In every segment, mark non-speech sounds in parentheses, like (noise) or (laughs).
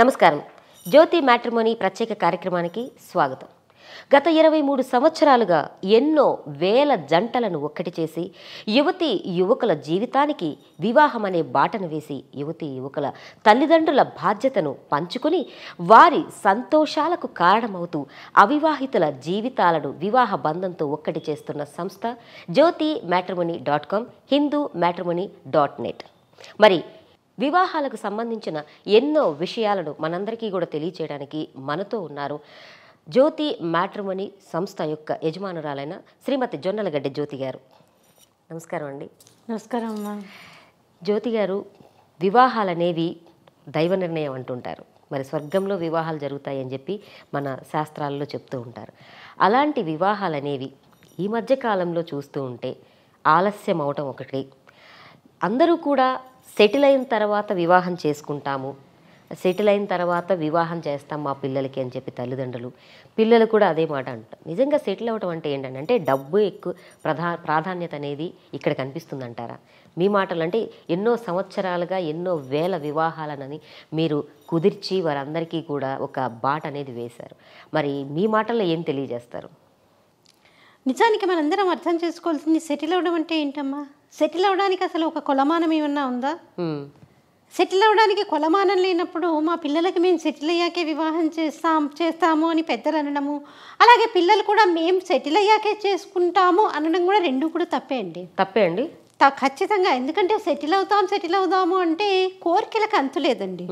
నమస్కారం జ్యోతి మ్యాట్రిమోనీ ప్రత్యేక కార్యక్రమానికి స్వాగతం గత ఇరవై మూడు సంవత్సరాలుగా ఎన్నో వేల జంటలను ఒక్కటి చేసి యువతి యువకుల జీవితానికి వివాహం అనే బాటను వేసి యువతి యువకుల తల్లిదండ్రుల బాధ్యతను పంచుకుని వారి సంతోషాలకు కారణమవుతూ అవివాహితుల జీవితాలను వివాహ బంధంతో ఒక్కటి చేస్తున్న సంస్థ Jyothi matrimony dot com Hindu matrimony dot net మరి వివాహాలకు సంబంధించిన ఎన్నో విషయాలను మనందరికీ కూడా తెలియచేయడానికి మనతో ఉన్నారు జ్యోతి మ్యాట్రిమని సంస్థ యొక్క యజమానురాలైన శ్రీమతి జొన్నలగడ్డ జ్యోతి గారు నమస్కారం అండి నమస్కారం అమ్మా జ్యోతి గారు వివాహాలనేవి దైవ నిర్ణయం అంటుంటారు మరి స్వర్గంలో వివాహాలు జరుగుతాయని చెప్పి మన శాస్త్రాల్లో చెప్తూ ఉంటారు అలాంటి వివాహాలనేవి ఈ మధ్య కాలంలో చూస్తూ ఉంటే ఆలస్యం అవటం ఒకటి అందరూ కూడా సెటిల్ అయిన తర్వాత వివాహం చేసుకుంటాము సెటిల్ అయిన తర్వాత వివాహం చేస్తాం మా పిల్లలకి అని చెప్పి తల్లిదండ్రులు పిల్లలు కూడా అదే మాట అంటారు నిజంగా సెటిల్ అవ్వటం అంటే ఏంటంటే అంటే డబ్బు ఎక్కువ ప్రధా ప్రాధాన్యత అనేది ఇక్కడ కనిపిస్తుందంటారా మీ మాటలు అంటే ఎన్నో సంవత్సరాలుగా ఎన్నో వేల వివాహాలనని మీరు కుదిర్చి వారందరికీ కూడా ఒక బాట అనేది వేశారు మరి మీ మాటల్లో ఏం తెలియజేస్తారు నిజానికి మనందరం అర్థం చేసుకోవాల్సింది సెటిల్ అవడం అంటే ఏంటమ్మా సెటిల్ అవడానికి అసలు ఒక కొలమానం ఏమన్నా ఉందా సెటిల్ అవడానికి కొలమానం లేనప్పుడు మా పిల్లలకి మేము సెటిల్ అయ్యాకే వివాహం చేస్తాం చేస్తాము అని పెద్దలు అనడము అలాగే పిల్లలు కూడా మేము సెటిల్ అయ్యాకే చేసుకుంటాము అనడం కూడా రెండు కూడా తప్పే అండి తప్పే అండి ఖచ్చితంగా ఎందుకంటే సెటిల్ అవుతాం సెటిల్ అవుదాము అంటే కోరికలకు అంతు లేదండి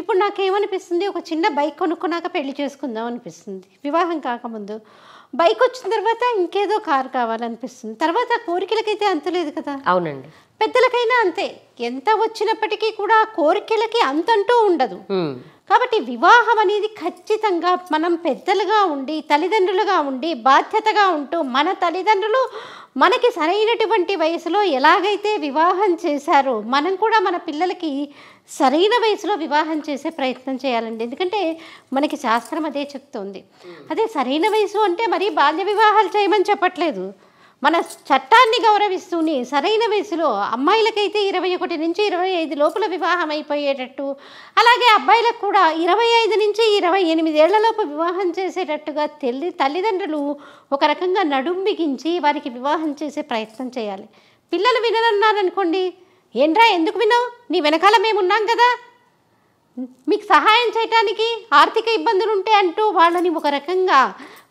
ఇప్పుడు నాకేమనిపిస్తుంది ఒక చిన్న బైక్ కొనుక్కున్నాక పెళ్లి చేసుకుందాం అనిపిస్తుంది వివాహం కాకముందు బైక్ వచ్చిన తర్వాత ఇంకేదో కార్ కావాలనిపిస్తుంది తర్వాత కోరికలకైతే అంతలేదు కదా అవునండి పెద్దలకైనా అంతే ఎంత వచ్చినప్పటికీ కూడా కోరికలకి అంతంటూ ఉండదు కాబట్టి వివాహం అనేది ఖచ్చితంగా మనం పెద్దలుగా ఉండి తల్లిదండ్రులుగా ఉండి బాధ్యతగా ఉంటూ మన తల్లిదండ్రులు మనకి సరైనటువంటి వయసులో ఎలాగైతే వివాహం చేశారో మనం కూడా మన పిల్లలకి సరైన వయసులో వివాహం చేసే ప్రయత్నం చేయాలండి ఎందుకంటే మనకి శాస్త్రం అదే చెప్తోంది అదే సరైన వయసు అంటే మరీ బాల్య వివాహాలు చేయమని చెప్పట్లేదు మన చట్టాన్ని గౌరవిస్తూనే సరైన వయసులో అమ్మాయిలకైతే ఇరవై ఒకటి నుంచి ఇరవై ఐదు లోపల వివాహం అయిపోయేటట్టు అలాగే అబ్బాయిలకు కూడా ఇరవై ఐదు నుంచి ఇరవై ఏళ్లలోపు వివాహం చేసేటట్టుగా తల్లి తల్లిదండ్రులు ఒక రకంగా నడుం బిగించి వారికి వివాహం చేసే ప్రయత్నం చేయాలి పిల్లలు వినరన్నారనుకోండి ఏంట్రా ఎందుకు విన్నావు నీ వెనకాల మేమున్నాం కదా మీకు సహాయం చేయటానికి ఆర్థిక ఇబ్బందులు ఉంటే అంటూ వాళ్ళని ఒక రకంగా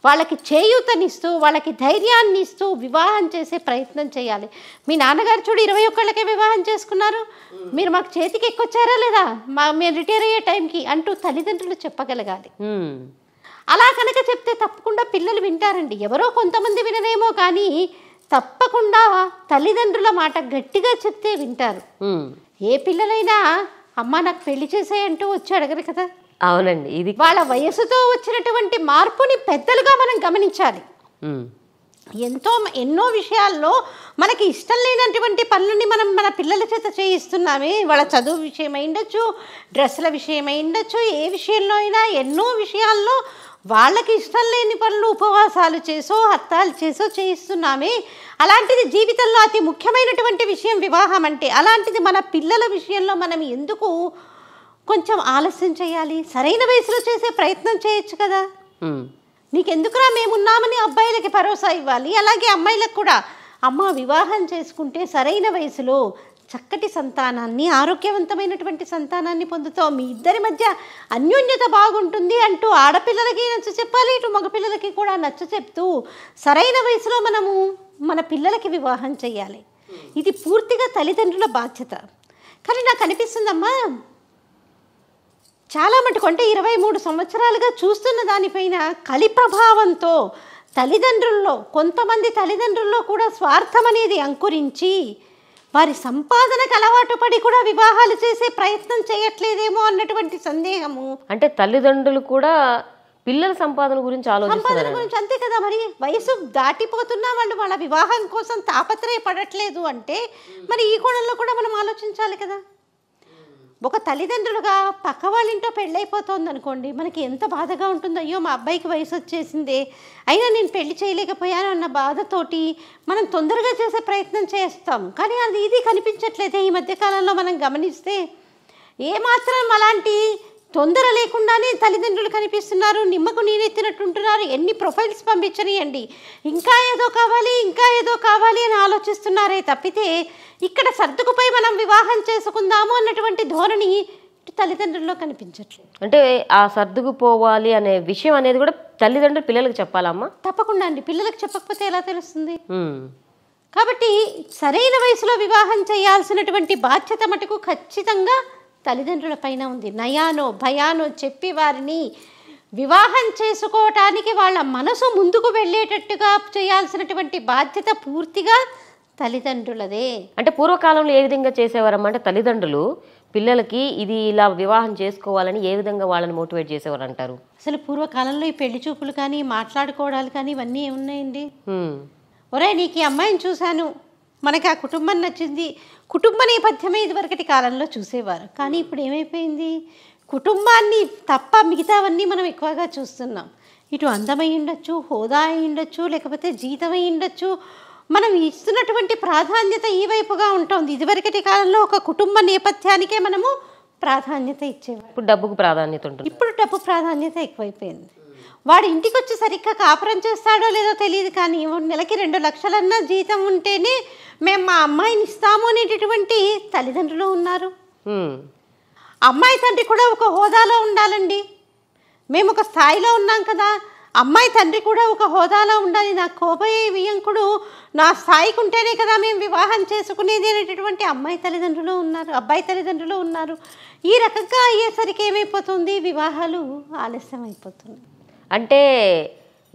వాళ్ళకి చేయూతనిస్తూ వాళ్ళకి ధైర్యాన్ని ఇస్తూ వివాహం చేసే ప్రయత్నం చేయాలి మీ నాన్నగారు చూడు ఇరవై ఒక్కళ్ళకే వివాహం చేసుకున్నారు మీరు మాకు చేతికి ఎక్కొచ్చారా లేదా మా మేము రిటైర్ అయ్యే టైంకి అంటూ తల్లిదండ్రులు చెప్పగలగాలి అలా కనుక చెప్తే తప్పకుండా పిల్లలు వింటారండి ఎవరో కొంతమంది వినలేమో కానీ తప్పకుండా తల్లిదండ్రుల మాట గట్టిగా చెప్తే వింటారు ఏ పిల్లలైనా అమ్మ నాకు పెళ్లి అంటూ వచ్చి అడగరు కదా అవునండి ఇది వాళ్ళ వయసుతో వచ్చినటువంటి మార్పుని పెద్దలుగా మనం గమనించాలి ఎంతో ఎన్నో విషయాల్లో మనకి ఇష్టం లేనటువంటి పనులని మనం మన పిల్లల చేత చేయిస్తున్నామే వాళ్ళ చదువు విషయమై ఉండొచ్చు డ్రెస్సుల విషయమై ఉండొచ్చు ఏ విషయంలో అయినా ఎన్నో విషయాల్లో వాళ్ళకి ఇష్టం లేని పనులు ఉపవాసాలు చేసో హత్తాలు చేసో చేయిస్తున్నామే అలాంటిది జీవితంలో అతి ముఖ్యమైనటువంటి విషయం వివాహం అంటే అలాంటిది మన పిల్లల విషయంలో మనం ఎందుకు కొంచెం ఆలస్యం చేయాలి సరైన వయసులో చేసే ప్రయత్నం చేయొచ్చు కదా నీకెందుకురా మేమున్నామని అబ్బాయిలకి భరోసా ఇవ్వాలి అలాగే అమ్మాయిలకు కూడా అమ్మ వివాహం చేసుకుంటే సరైన వయసులో చక్కటి సంతానాన్ని ఆరోగ్యవంతమైనటువంటి సంతానాన్ని పొందుతో మీ ఇద్దరి మధ్య అన్యోన్యత బాగుంటుంది అంటూ ఆడపిల్లలకి నచ్చ చెప్పాలి ఇటు మగపిల్లలకి కూడా నచ్చ చెప్తూ సరైన వయసులో మనము మన పిల్లలకి వివాహం చేయాలి ఇది పూర్తిగా తల్లిదండ్రుల బాధ్యత కానీ నాకు అనిపిస్తుందమ్మా చాలా మటుకు అంటే ఇరవై మూడు సంవత్సరాలుగా చూస్తున్న దానిపైన కలి ప్రభావంతో తల్లిదండ్రుల్లో కొంతమంది తల్లిదండ్రుల్లో కూడా స్వార్థం అనేది అంకురించి వారి సంపాదనకు అలవాటు పడి కూడా వివాహాలు చేసే ప్రయత్నం చేయట్లేదేమో అన్నటువంటి సందేహము అంటే తల్లిదండ్రులు కూడా పిల్లల సంపాదన గురించి సంపాదన గురించి అంతే కదా మరి వయసు దాటిపోతున్నా వాళ్ళు వాళ్ళ వివాహం కోసం తాపత్రయపడట్లేదు అంటే మరి ఈ కోణంలో కూడా మనం ఆలోచించాలి కదా ఒక తల్లిదండ్రులుగా పక్క వాళ్ళింటో పెళ్ళైపోతుంది అనుకోండి మనకి ఎంత బాధగా ఉంటుందో అయ్యో మా అబ్బాయికి వయసు వచ్చేసింది అయినా నేను పెళ్లి చేయలేకపోయాను అన్న బాధతోటి మనం తొందరగా చేసే ప్రయత్నం చేస్తాం కానీ అది ఇది కనిపించట్లేదే ఈ మధ్యకాలంలో మనం గమనిస్తే ఏమాత్రం అలాంటి తొందర లేకుండానే తల్లిదండ్రులు కనిపిస్తున్నారు నిమ్మకు నీరెత్తినట్టుంటున్నారు ఎన్ని ప్రొఫైల్స్ పంపించనియండి ఇంకా ఏదో కావాలి ఇంకా ఏదో కావాలి అని ఆలోచిస్తున్నారే తప్పితే ఇక్కడ సర్దుకుపోయి మనం వివాహం చేసుకుందాము అన్నటువంటి ధోరణి తల్లిదండ్రుల్లో కనిపించట్లేదు అంటే ఆ సర్దుకుపోవాలి అనే విషయం అనేది కూడా తల్లిదండ్రులు పిల్లలకు చెప్పాలమ్మా తప్పకుండా అండి పిల్లలకు చెప్పకపోతే ఎలా తెలుస్తుంది కాబట్టి సరైన వయసులో వివాహం చేయాల్సినటువంటి బాధ్యత మటుకు ఖచ్చితంగా తల్లిదండ్రుల పైన ఉంది నయానో భయానో చెప్పి వారిని వివాహం చేసుకోవటానికి వాళ్ళ మనసు ముందుకు వెళ్ళేటట్టుగా చేయాల్సినటువంటి బాధ్యత పూర్తిగా తల్లిదండ్రులదే అంటే పూర్వకాలంలో ఏ విధంగా చేసేవారమ్మ అంటే తల్లిదండ్రులు పిల్లలకి ఇది ఇలా వివాహం చేసుకోవాలని ఏ విధంగా వాళ్ళని మోటివేట్ చేసేవారు అంటారు అసలు పూర్వకాలంలో ఈ పెళ్లి చూపులు కానీ మాట్లాడుకోవడాలు కానీ ఇవన్నీ ఉన్నాయండి ఒరే నీకు ఈ అమ్మాయిని చూశాను మనకి ఆ కుటుంబం నచ్చింది కుటుంబ నేపథ్యమే ఇదివరకటి కాలంలో చూసేవారు కానీ ఇప్పుడు ఏమైపోయింది కుటుంబాన్ని తప్ప మిగతావన్నీ మనం ఎక్కువగా చూస్తున్నాం ఇటు అందమై ఉండొచ్చు హోదా అయి ఉండొచ్చు లేకపోతే జీతమై ఉండొచ్చు మనం ఇస్తున్నటువంటి ప్రాధాన్యత ఈ వైపుగా ఉంటుంది ఇదివరకటి కాలంలో ఒక కుటుంబ నేపథ్యానికే మనము ప్రాధాన్యత ఇచ్చేవారు ఇప్పుడు డబ్బుకు ప్రాధాన్యత ఉంటుంది ఇప్పుడు డబ్బు ప్రాధాన్యత ఎక్కువైపోయింది వాడు ఇంటికి వచ్చి సరిగ్గా కాపురం చేస్తాడో లేదో తెలియదు కానీ నెలకి రెండు లక్షలన్నా జీతం ఉంటేనే మేము మా అమ్మాయిని ఇస్తాము అనేటటువంటి తల్లిదండ్రులు ఉన్నారు అమ్మాయి తండ్రి కూడా ఒక హోదాలో ఉండాలండి మేము ఒక స్థాయిలో ఉన్నాం కదా అమ్మాయి తండ్రి కూడా ఒక హోదాలో ఉండాలి నా కోపయ్యే వియంకుడు నా స్థాయికి ఉంటేనే కదా మేము వివాహం చేసుకునేది అనేటటువంటి అమ్మాయి తల్లిదండ్రులు ఉన్నారు అబ్బాయి తల్లిదండ్రులు ఉన్నారు ఈ రకంగా అయ్యేసరికి ఏమైపోతుంది వివాహాలు ఆలస్యం అయిపోతుంది అంటే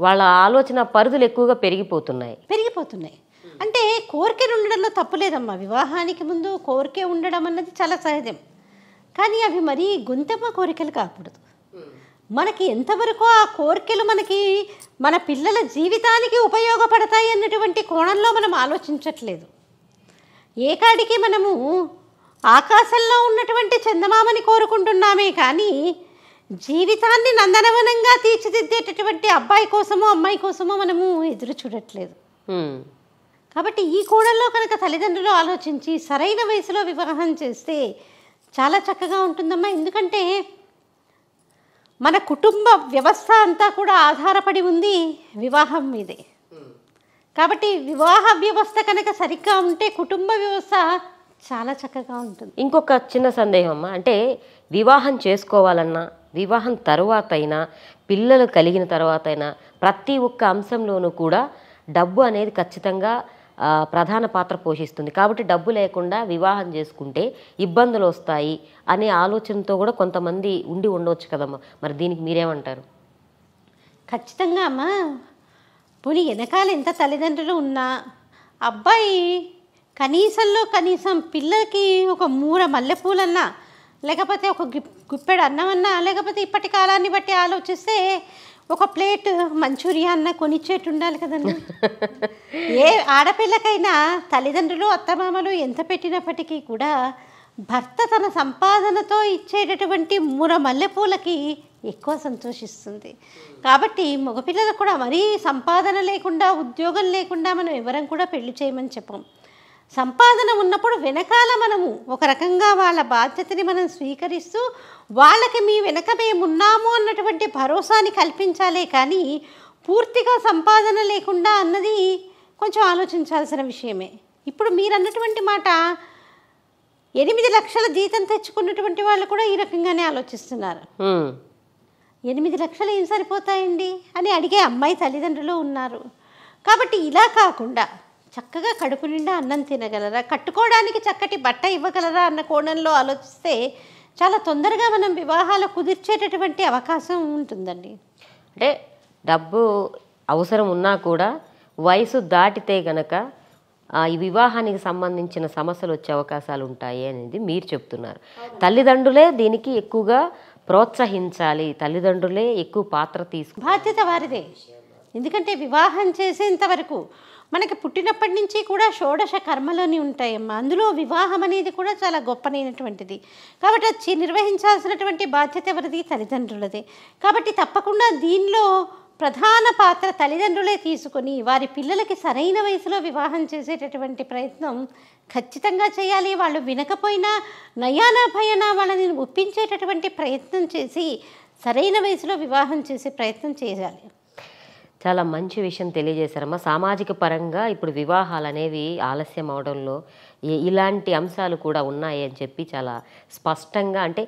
వాళ్ళ ఆలోచన పరిధులు ఎక్కువగా పెరిగిపోతున్నాయి పెరిగిపోతున్నాయి అంటే కోరికలు ఉండడంలో తప్పు వివాహానికి ముందు కోరికే ఉండడం అన్నది చాలా సహజం కానీ అవి మరీ గుంతమ్మ కోరికలు కాకూడదు మనకి ఎంతవరకు ఆ కోరికలు మనకి మన పిల్లల జీవితానికి ఉపయోగపడతాయి అన్నటువంటి కోణంలో మనం ఆలోచించట్లేదు ఏకాడికి మనము ఆకాశంలో ఉన్నటువంటి చందమామని కోరుకుంటున్నామే కానీ జీవితాన్ని నందనవనంగా తీర్చిదిద్దేటటువంటి అబ్బాయి కోసమో అమ్మాయి కోసమో మనము ఎదురు చూడట్లేదు కాబట్టి ఈ కోణంలో కనుక తల్లిదండ్రులు ఆలోచించి సరైన వయసులో వివాహం చేస్తే చాలా చక్కగా ఉంటుందమ్మా ఎందుకంటే మన కుటుంబ వ్యవస్థ అంతా కూడా ఆధారపడి ఉంది వివాహం మీదే కాబట్టి వివాహ వ్యవస్థ కనుక సరిగ్గా ఉంటే కుటుంబ వ్యవస్థ చాలా చక్కగా ఉంటుంది ఇంకొక చిన్న సందేహం అంటే వివాహం చేసుకోవాలన్నా వివాహం అయినా పిల్లలు కలిగిన తర్వాత అయినా ప్రతి ఒక్క అంశంలోనూ కూడా డబ్బు అనేది ఖచ్చితంగా ప్రధాన పాత్ర పోషిస్తుంది కాబట్టి డబ్బు లేకుండా వివాహం చేసుకుంటే ఇబ్బందులు వస్తాయి అనే ఆలోచనతో కూడా కొంతమంది ఉండి ఉండవచ్చు కదమ్మా మరి దీనికి మీరేమంటారు ఖచ్చితంగా అమ్మా పోనీ వెనకాల ఎంత తల్లిదండ్రులు ఉన్నా అబ్బాయి కనీసంలో కనీసం పిల్లలకి ఒక మూర మల్లెపూలన్నా లేకపోతే ఒక గుప్పెడు అన్నమన్నా లేకపోతే ఇప్పటి కాలాన్ని బట్టి ఆలోచిస్తే ఒక ప్లేట్ మంచూరియా అన్న కొనిచ్చేట్టు ఉండాలి కదండి (laughs) ఏ ఆడపిల్లకైనా తల్లిదండ్రులు అత్తమామలు ఎంత పెట్టినప్పటికీ కూడా భర్త తన సంపాదనతో ఇచ్చేటటువంటి మూర మల్లెపూలకి ఎక్కువ సంతోషిస్తుంది కాబట్టి మగపిల్లలకు కూడా మరీ సంపాదన లేకుండా ఉద్యోగం లేకుండా మనం ఎవరం కూడా పెళ్లి చేయమని చెప్పాం సంపాదన ఉన్నప్పుడు వెనకాల మనము ఒక రకంగా వాళ్ళ బాధ్యతని మనం స్వీకరిస్తూ వాళ్ళకి మీ వెనక మేమున్నాము అన్నటువంటి భరోసాని కల్పించాలే కానీ పూర్తిగా సంపాదన లేకుండా అన్నది కొంచెం ఆలోచించాల్సిన విషయమే ఇప్పుడు మీరు అన్నటువంటి మాట ఎనిమిది లక్షల జీతం తెచ్చుకున్నటువంటి వాళ్ళు కూడా ఈ రకంగానే ఆలోచిస్తున్నారు ఎనిమిది లక్షలు ఏం సరిపోతాయండి అని అడిగే అమ్మాయి తల్లిదండ్రులు ఉన్నారు కాబట్టి ఇలా కాకుండా చక్కగా కడుపు నిండా అన్నం తినగలరా కట్టుకోవడానికి చక్కటి బట్ట ఇవ్వగలరా అన్న కోణంలో ఆలోచిస్తే చాలా తొందరగా మనం వివాహాలు కుదిర్చేటటువంటి అవకాశం ఉంటుందండి అంటే డబ్బు అవసరం ఉన్నా కూడా వయసు దాటితే గనక ఈ వివాహానికి సంబంధించిన సమస్యలు వచ్చే అవకాశాలు ఉంటాయి అనేది మీరు చెప్తున్నారు తల్లిదండ్రులే దీనికి ఎక్కువగా ప్రోత్సహించాలి తల్లిదండ్రులే ఎక్కువ పాత్ర తీసుకు బాధ్యత వారిదే ఎందుకంటే వివాహం చేసేంత వరకు మనకి పుట్టినప్పటి నుంచి కూడా షోడశ కర్మలోని ఉంటాయమ్మా అందులో వివాహం అనేది కూడా చాలా గొప్పనైనటువంటిది కాబట్టి అది నిర్వహించాల్సినటువంటి బాధ్యత ఎవరిది తల్లిదండ్రులదే కాబట్టి తప్పకుండా దీనిలో ప్రధాన పాత్ర తల్లిదండ్రులే తీసుకొని వారి పిల్లలకి సరైన వయసులో వివాహం చేసేటటువంటి ప్రయత్నం ఖచ్చితంగా చేయాలి వాళ్ళు వినకపోయినా నయానా భయానా వాళ్ళని ఒప్పించేటటువంటి ప్రయత్నం చేసి సరైన వయసులో వివాహం చేసే ప్రయత్నం చేయాలి చాలా మంచి విషయం తెలియజేశారమ్మా సామాజిక పరంగా ఇప్పుడు వివాహాలు అనేవి ఆలస్యం అవడంలో ఇలాంటి అంశాలు కూడా ఉన్నాయి అని చెప్పి చాలా స్పష్టంగా అంటే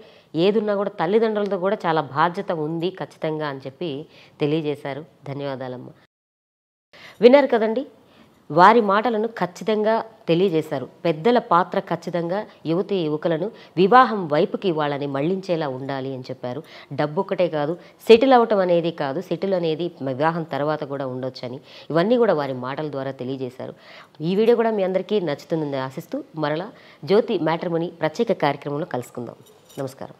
ఏదున్నా కూడా తల్లిదండ్రులతో కూడా చాలా బాధ్యత ఉంది ఖచ్చితంగా అని చెప్పి తెలియజేశారు ధన్యవాదాలమ్మా విన్నారు కదండి వారి మాటలను ఖచ్చితంగా తెలియజేశారు పెద్దల పాత్ర ఖచ్చితంగా యువతి యువకులను వివాహం వైపుకి వాళ్ళని మళ్లించేలా ఉండాలి అని చెప్పారు డబ్బు ఒకటే కాదు సెటిల్ అవ్వటం అనేది కాదు సెటిల్ అనేది వివాహం తర్వాత కూడా ఉండొచ్చని ఇవన్నీ కూడా వారి మాటల ద్వారా తెలియజేశారు ఈ వీడియో కూడా మీ అందరికీ నచ్చుతుందని ఆశిస్తూ మరలా జ్యోతి మ్యాటర్ ప్రత్యేక కార్యక్రమంలో కలుసుకుందాం నమస్కారం